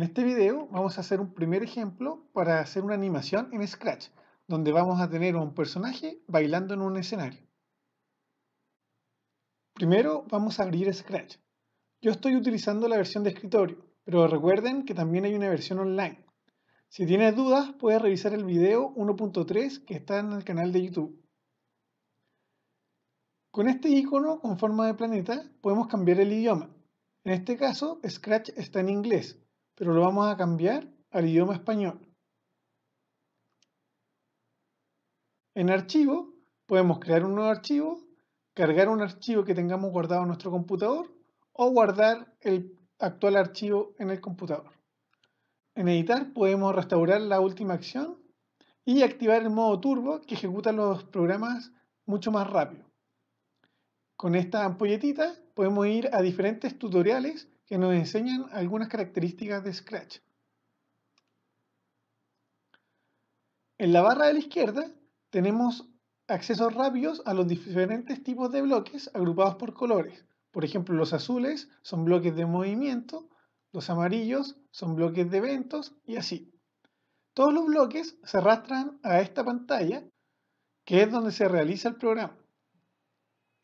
En este video vamos a hacer un primer ejemplo para hacer una animación en Scratch, donde vamos a tener un personaje bailando en un escenario. Primero vamos a abrir Scratch. Yo estoy utilizando la versión de escritorio, pero recuerden que también hay una versión online. Si tienes dudas, puedes revisar el video 1.3 que está en el canal de YouTube. Con este icono con forma de planeta podemos cambiar el idioma. En este caso, Scratch está en inglés, pero lo vamos a cambiar al idioma español. En archivo podemos crear un nuevo archivo, cargar un archivo que tengamos guardado en nuestro computador o guardar el actual archivo en el computador. En editar podemos restaurar la última acción y activar el modo turbo que ejecuta los programas mucho más rápido. Con esta ampolletita podemos ir a diferentes tutoriales que nos enseñan algunas características de Scratch. En la barra de la izquierda tenemos accesos rápidos a los diferentes tipos de bloques agrupados por colores. Por ejemplo, los azules son bloques de movimiento, los amarillos son bloques de eventos y así. Todos los bloques se arrastran a esta pantalla, que es donde se realiza el programa.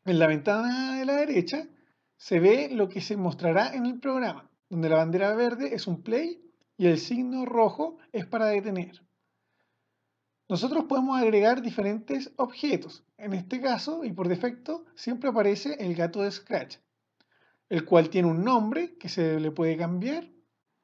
En la ventana de la derecha se ve lo que se mostrará en el programa, donde la bandera verde es un play y el signo rojo es para detener. Nosotros podemos agregar diferentes objetos. En este caso, y por defecto, siempre aparece el gato de Scratch, el cual tiene un nombre que se le puede cambiar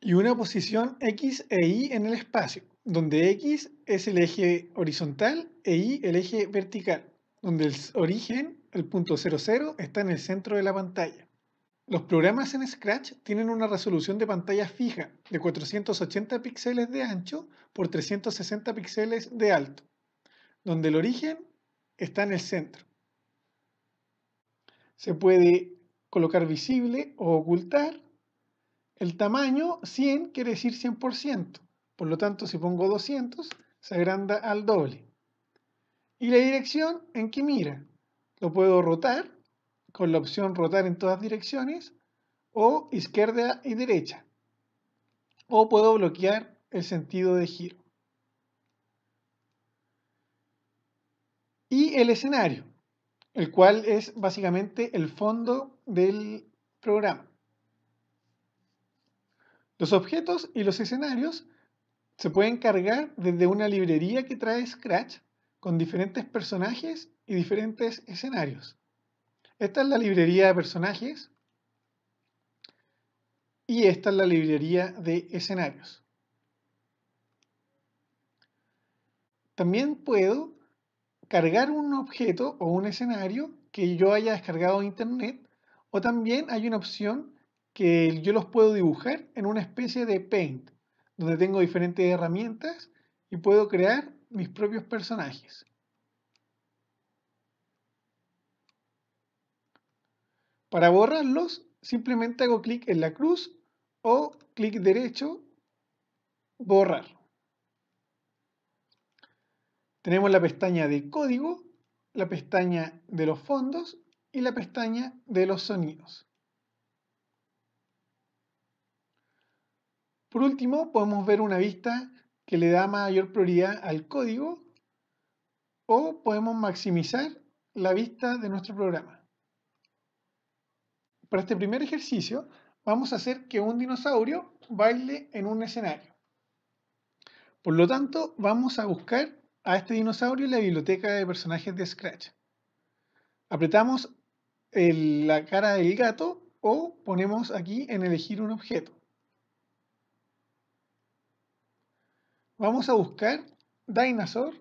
y una posición X e Y en el espacio, donde X es el eje horizontal e Y el eje vertical, donde el origen el punto 00 está en el centro de la pantalla. Los programas en Scratch tienen una resolución de pantalla fija de 480 píxeles de ancho por 360 píxeles de alto, donde el origen está en el centro. Se puede colocar visible o ocultar. El tamaño 100 quiere decir 100%, por lo tanto si pongo 200 se agranda al doble. Y la dirección en que mira, lo puedo rotar con la opción rotar en todas direcciones o izquierda y derecha. O puedo bloquear el sentido de giro. Y el escenario, el cual es básicamente el fondo del programa. Los objetos y los escenarios se pueden cargar desde una librería que trae Scratch con diferentes personajes diferentes escenarios. Esta es la librería de personajes y esta es la librería de escenarios. También puedo cargar un objeto o un escenario que yo haya descargado en internet o también hay una opción que yo los puedo dibujar en una especie de paint donde tengo diferentes herramientas y puedo crear mis propios personajes. Para borrarlos, simplemente hago clic en la cruz o clic derecho, borrar. Tenemos la pestaña de código, la pestaña de los fondos y la pestaña de los sonidos. Por último, podemos ver una vista que le da mayor prioridad al código o podemos maximizar la vista de nuestro programa. Para este primer ejercicio vamos a hacer que un dinosaurio baile en un escenario. Por lo tanto, vamos a buscar a este dinosaurio en la biblioteca de personajes de Scratch. Apretamos la cara del gato o ponemos aquí en elegir un objeto. Vamos a buscar Dinosaur,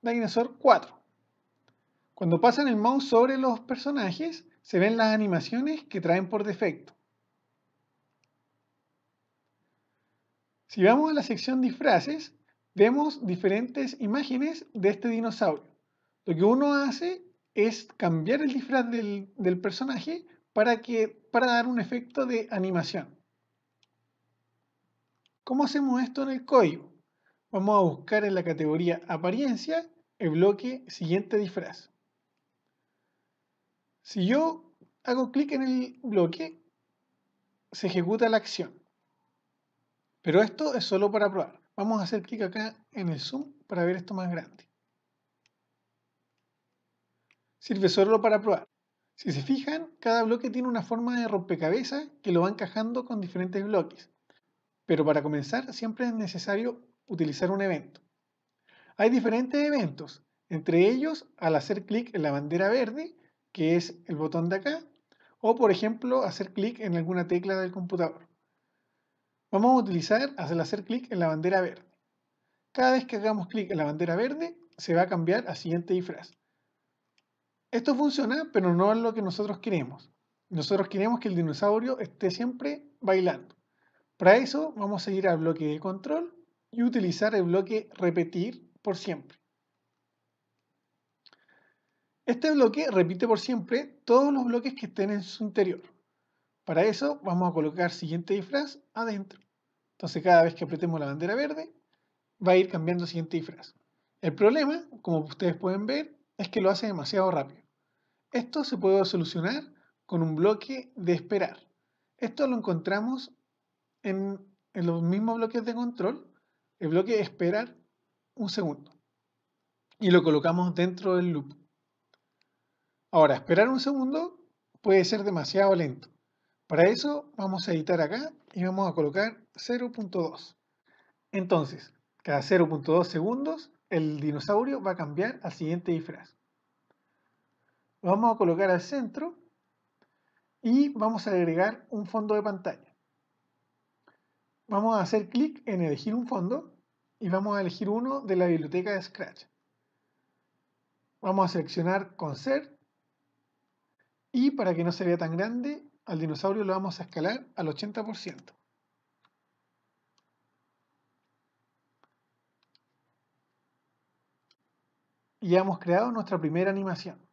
Dinosaur 4. Cuando pasan el mouse sobre los personajes, se ven las animaciones que traen por defecto. Si vamos a la sección disfraces, vemos diferentes imágenes de este dinosaurio. Lo que uno hace es cambiar el disfraz del, personaje para, para dar un efecto de animación. ¿Cómo hacemos esto en el código? Vamos a buscar en la categoría Apariencia el bloque Siguiente disfraz. Si yo hago clic en el bloque, se ejecuta la acción. Pero esto es solo para probar. Vamos a hacer clic acá en el zoom para ver esto más grande. Sirve solo para probar. Si se fijan, cada bloque tiene una forma de rompecabezas que lo va encajando con diferentes bloques. Pero para comenzar siempre es necesario utilizar un evento. Hay diferentes eventos. Entre ellos, al hacer clic en la bandera verde, que es el botón de acá, o por ejemplo hacer clic en alguna tecla del computador. Vamos a utilizar hacer clic en la bandera verde. Cada vez que hagamos clic en la bandera verde, se va a cambiar a siguiente disfraz. Esto funciona, pero no es lo que nosotros queremos. Nosotros queremos que el dinosaurio esté siempre bailando. Para eso vamos a ir al bloque de control y utilizar el bloque repetir por siempre. Este bloque repite por siempre todos los bloques que estén en su interior. Para eso vamos a colocar siguiente disfraz adentro. Entonces cada vez que apretemos la bandera verde va a ir cambiando siguiente disfraz. El problema, como ustedes pueden ver, es que lo hace demasiado rápido. Esto se puede solucionar con un bloque de esperar. Esto lo encontramos en, los mismos bloques de control, el bloque de esperar un segundo. Y lo colocamos dentro del loop. Ahora, esperar un segundo puede ser demasiado lento. Para eso vamos a editar acá y vamos a colocar 0.2. Entonces, cada 0.2 segundos el dinosaurio va a cambiar al siguiente disfraz. Lo vamos a colocar al centro y vamos a agregar un fondo de pantalla. Vamos a hacer clic en elegir un fondo y vamos a elegir uno de la biblioteca de Scratch. Vamos a seleccionar Concert y para que no se vea tan grande, al dinosaurio lo vamos a escalar al 80%. Y ya hemos creado nuestra primera animación.